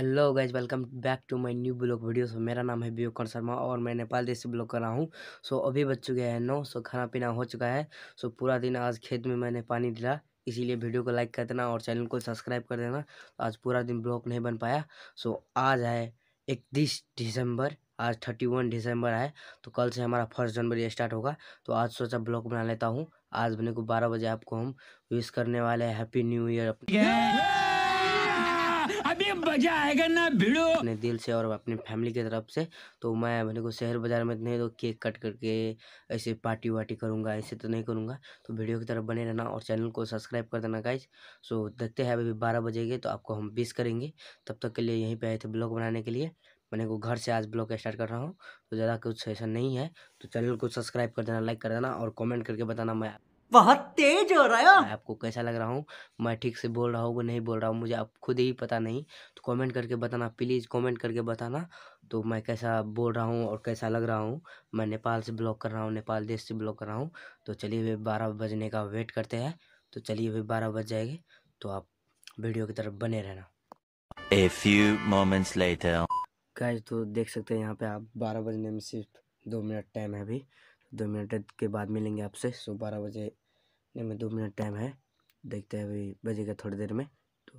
hello guys welcome back to my new blog so मेरा नाम है विवेक शर्मा और मैं नेपाल देश से ब्लॉग कर रहा हूँ सो अभी बच चुके हैं नौ सो खाना पीना हो चुका है सो पूरा दिन आज खेत में मैंने पानी दिला इसीलिए वीडियो को लाइक कर देना और चैनल को सब्सक्राइब कर देना तो आज पूरा दिन ब्लॉग नहीं बन पाया सो आज है इकतीस दिसंबर आज थर्टी वन दिसंबर है तो कल से हमारा फर्स्ट जनवरी स्टार्ट होगा तो आज सोचा ब्लॉग बना लेता हूँ आज बने को बारह बजे आपको हम विश करने वाले हैप्पी न्यू ईयर अपने मजा आएगा ना भिड़ो अपने दिल से और अपनी फैमिली की तरफ से तो मैं मेरे को शहर बाजार में नहीं तो केक कट करके ऐसे पार्टी वार्टी करूँगा ऐसे तो नहीं करूँगा तो वीडियो की तरफ बने रहना और चैनल को सब्सक्राइब कर देना गाइज सो देखते हैं अभी बारह के तो आपको हम बीस करेंगे तब तक के लिए यहीं पर आए थे ब्लॉग बनाने के लिए मैंने को घर से आज ब्लॉग स्टार्ट कर रहा हूँ तो ज़्यादा कुछ ऐसा नहीं है तो चैनल को सब्सक्राइब कर देना लाइक कर देना और कमेंट करके बताना मैं बहुत तेज हो रहा है मैं आपको कैसा लग रहा हूँ मैं ठीक से बोल रहा हूँ नहीं बोल रहा हूँ मुझे आप खुद ही पता नहीं तो कमेंट करके बताना प्लीज़ कमेंट करके बताना तो मैं कैसा बोल रहा हूँ और कैसा लग रहा हूँ मैं नेपाल से ब्लॉक कर रहा हूँ नेपाल देश से ब्लॉक कर रहा हूँ तो चलिए वे बारह बजने का वेट करते हैं तो चलिए वे बारह बज जाएंगे तो आप वीडियो की तरफ बने रहना तो देख सकते हैं यहाँ पे आप बारह बजने में सिर्फ दो मिनट टाइम है अभी दो मिनट के बाद मिलेंगे आपसे सो बारह बजे में दो मिनट टाइम है देखते हैं अभी बजेगा थोड़ी देर में तो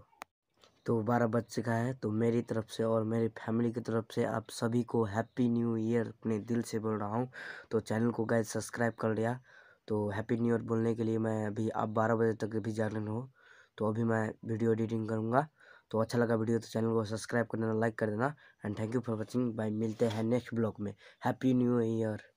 तो बारह बज चुका है तो मेरी तरफ से और मेरी फैमिली की तरफ से आप सभी को हैप्पी न्यू ईयर अपने दिल से बोल रहा हूँ तो चैनल को गए सब्सक्राइब कर लिया तो हैप्पी न्यू ईयर बोलने के लिए मैं अभी आप बारह बजे तक भी जा रहे हो तो अभी मैं वीडियो एडिटिंग करूँगा तो अच्छा लगा वीडियो तो चैनल को सब्सक्राइब कर देना लाइक कर देना and thank you for watching bye मिलते हैं नेक्स्ट ब्लॉग में हैप्पी न्यू ईयर